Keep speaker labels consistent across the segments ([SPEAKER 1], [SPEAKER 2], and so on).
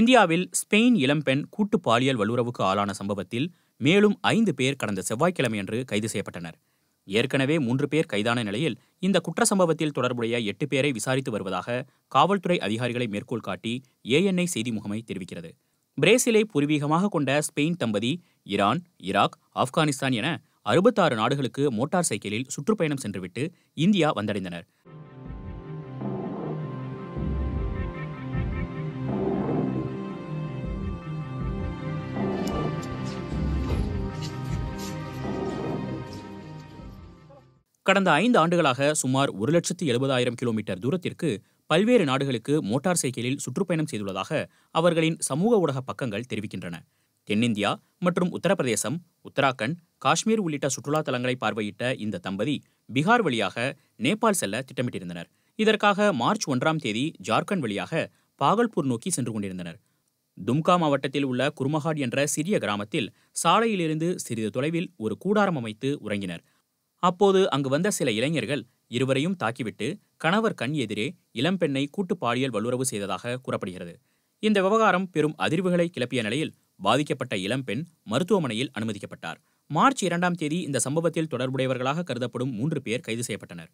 [SPEAKER 1] இந்தியாவில் ஸ்பெயின் இளம்பெண் கூட்டு பாலியல் வல்லுறவுக்கு ஆளான சம்பவத்தில் மேலும் ஐந்து பேர் கடந்த செவ்வாய்க்கிழமையன்று கைது செய்யப்பட்டனர் ஏற்கனவே மூன்று பேர் கைதான நிலையில் இந்த குற்ற சம்பவத்தில் தொடர்புடைய எட்டு பேரை விசாரித்து வருவதாக காவல்துறை அதிகாரிகளை மேற்கோள் காட்டி ஏஎன்ஐ செய்தி முகமை தெரிவிக்கிறது பிரேசிலை பூர்வீகமாக கொண்ட ஸ்பெயின் தம்பதி ஈரான் ஈராக் ஆப்கானிஸ்தான் என அறுபத்தாறு நாடுகளுக்கு மோட்டார் சைக்கிளில் சுற்றுப்பயணம் சென்றுவிட்டு இந்தியா வந்தடைந்தனர் கடந்த ஐந்து ஆண்டுகளாக சுமார் ஒரு லட்சத்தி எழுபதாயிரம் கிலோமீட்டர் தூரத்திற்கு பல்வேறு நாடுகளுக்கு மோட்டார் சைக்கிளில் சுற்றுப்பயணம் செய்துள்ளதாக அவர்களின் சமூக ஊடக பக்கங்கள் தெரிவிக்கின்றன தென்னிந்தியா மற்றும் உத்தரப்பிரதேசம் உத்தராகண்ட் காஷ்மீர் உள்ளிட்ட சுற்றுலா தலங்களை பார்வையிட்ட இந்த தம்பதி பீகார் வழியாக நேபாள் செல்ல திட்டமிட்டிருந்தனர் இதற்காக மார்ச் ஒன்றாம் தேதி ஜார்க்கண்ட் வழியாக பாகல்பூர் நோக்கி சென்று கொண்டிருந்தனர் தும்கா மாவட்டத்தில் உள்ள குருமஹாட் என்ற சிறிய கிராமத்தில் சாலையிலிருந்து சிறிது தொலைவில் ஒரு கூடாரம் அமைத்து உறங்கினர் அப்போது அங்கு வந்த சில இளைஞர்கள் இருவரையும் தாக்கிவிட்டு கணவர் கண் எதிரே இளம்பெண்ணை கூட்டு பாலியல் வல்லுறவு செய்ததாக கூறப்படுகிறது இந்த விவகாரம் பெரும் அதிர்வுகளை கிளப்பிய நிலையில் பாதிக்கப்பட்ட இளம்பெண் மருத்துவமனையில் அனுமதிக்கப்பட்டார் மார்ச் இரண்டாம் தேதி இந்த சம்பவத்தில் தொடர்புடையவர்களாக கருதப்படும் மூன்று பேர் கைது செய்யப்பட்டனர்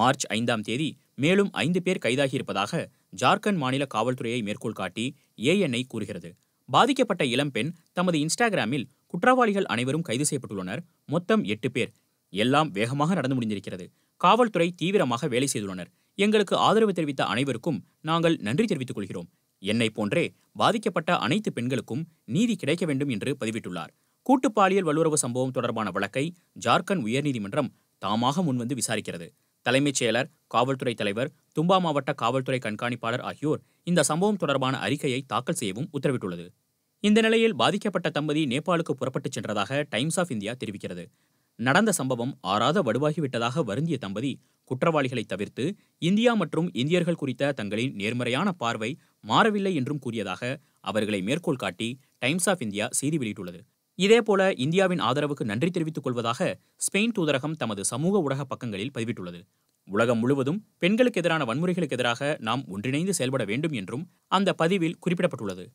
[SPEAKER 1] மார்ச் ஐந்தாம் தேதி மேலும் ஐந்து பேர் கைதாகியிருப்பதாக ஜார்க்கண்ட் மாநில காவல்துறையை மேற்கோள் காட்டி ஏஎன்ஐ கூறுகிறது பாதிக்கப்பட்ட இளம்பெண் தமது இன்ஸ்டாகிராமில் குற்றவாளிகள் அனைவரும் கைது செய்யப்பட்டுள்ளனர் மொத்தம் எட்டு பேர் எல்லாம் வேகமாக நடந்து முடிந்திருக்கிறது காவல்துறை தீவிரமாக வேலை செய்துள்ளனர் எங்களுக்கு ஆதரவு தெரிவித்த அனைவருக்கும் நாங்கள் நன்றி தெரிவித்துக் கொள்கிறோம் என்னை போன்றே பாதிக்கப்பட்ட அனைத்து பெண்களுக்கும் நீதி கிடைக்க வேண்டும் என்று பதிவிட்டுள்ளார் கூட்டு பாலியல் வல்லுறவு சம்பவம் தொடர்பான வழக்கை ஜார்க்கண்ட் உயர்நீதிமன்றம் தாமாக முன்வந்து விசாரிக்கிறது தலைமைச் செயலர் காவல்துறை தலைவர் தும்பா மாவட்ட காவல்துறை கண்காணிப்பாளர் ஆகியோர் இந்த சம்பவம் தொடர்பான அறிக்கையை தாக்கல் செய்யவும் உத்தரவிட்டுள்ளது இந்த நிலையில் பாதிக்கப்பட்ட தம்பதி நேபாளுக்கு புறப்பட்டுச் சென்றதாக டைம்ஸ் ஆஃப் இந்தியா தெரிவிக்கிறது நடந்த சம்பவம் ஆறாத வடுவாகிவிட்டதாக வருந்திய தம்பதி குற்றவாளிகளை தவிர்த்து இந்தியா மற்றும் இந்தியர்கள் குறித்த தங்களின் நேர்மறையான பார்வை மாறவில்லை என்றும் கூறியதாக அவர்களை மேற்கோள் காட்டி டைம்ஸ் ஆஃப் இந்தியா செய்தி வெளியிட்டுள்ளது இதேபோல இந்தியாவின் ஆதரவுக்கு நன்றி தெரிவித்துக் கொள்வதாக ஸ்பெயின் தூதரகம் தமது சமூக ஊடக பக்கங்களில் பதிவிட்டுள்ளது உலகம் முழுவதும் பெண்களுக்கு எதிரான வன்முறைகளுக்கு எதிராக நாம் ஒன்றிணைந்து செயல்பட வேண்டும் என்றும் அந்த பதிவில் குறிப்பிடப்பட்டுள்ளது